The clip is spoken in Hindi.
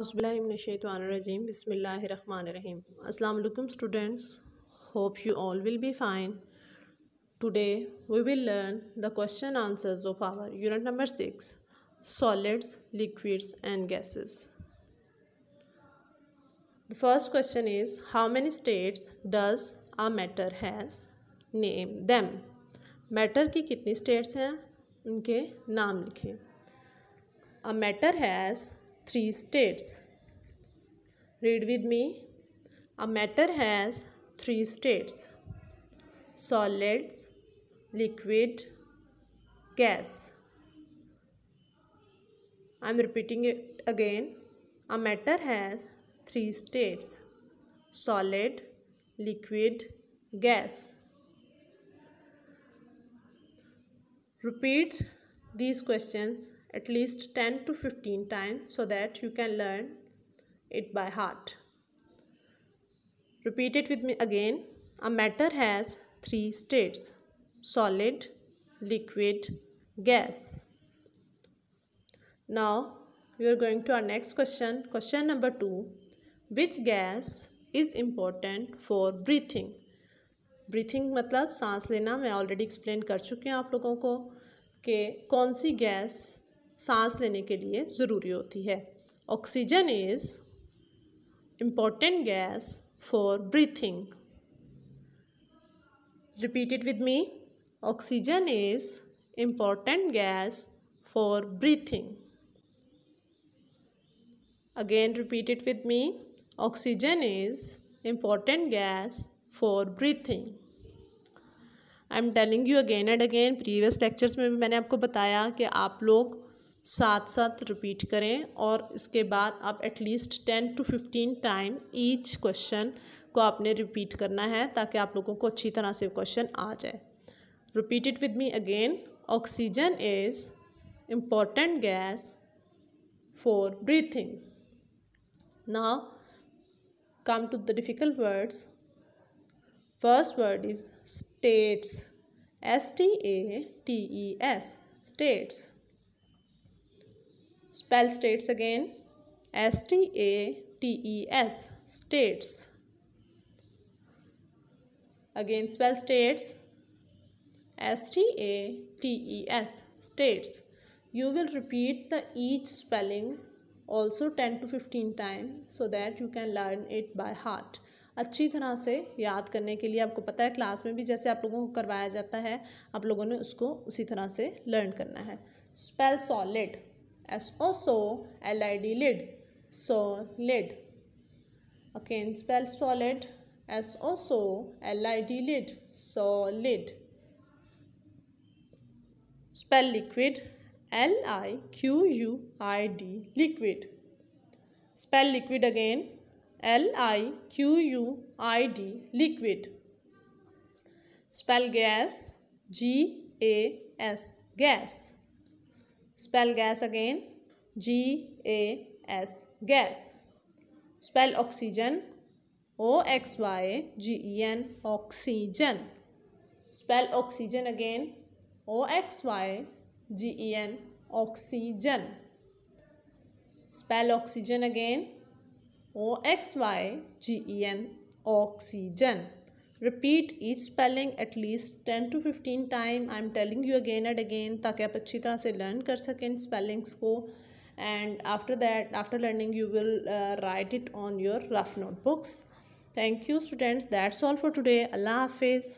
हसबिल्लाशैतरजीम बसमीम अल्लाम students hope you all will be fine today we will learn the question answers of our unit number six solids liquids and gases the first question is how many states does a matter has name them matter की कितनी स्टेट्स हैं उनके नाम लिखें a matter has three states. Read with me. A matter has three states. Solids, liquid, gas. I am repeating it again. A matter has three states. Solid, liquid, gas. Repeat these questions at least 10 to 15 times so that you can learn it by heart. Repeat it with me again. A matter has three states solid, liquid, gas. Now we are going to our next question. Question number two Which gas is important for breathing? Breathing, मतलब सांस लेना मैं explained एक्सप्लेन कर चुकी हूँ आप लोगों को कौन सी सांस लेने के लिए ज़रूरी होती है oxygen is important gas for breathing repeated with me oxygen is important gas for breathing again repeated with me oxygen is important gas for breathing I am telling you again and again previous lectures में भी मैंने आपको बताया कि आप लोग साथ साथ रिपीट करें और इसके बाद आप at least ten to fifteen time each question को आपने रिपीट करना है ताकि आप लोगों को अच्छी तरह से क्वेश्चन आ जाए repeat it with me again oxygen is important gas for breathing now come to the difficult words first word is states S T A T E S states spell states again S T A T E S states again spell states S T A T E S states you will repeat the each spelling also 10 to 15 time so that you can learn it by heart अच्छी तरह से याद करने के लिए आपको पता है क्लास में भी जैसे आप लोगों को करवाया जाता है आप लोगों ने उसको उसी तरह से लर्न करना है spell solid as also LID lid. So lid. Okay, spell solid as also LID lid. So lid. Spell liquid L I Q U I D liquid. Spell liquid again L I Q U I D liquid. Spell gas G A S gas. spell gas again g a s gas spell oxygen o x y g e n oxygen spell oxygen again o x y g e n oxygen spell oxygen again o x y g e n oxygen repeat each spelling at least ten to fifteen time I am telling you again and again ताकि आप अच्छी तरह से लर्न कर सकें स्पेलिंग्स को and after that after learning you will uh, write it on your rough notebooks thank you students that's all for today allah hafiz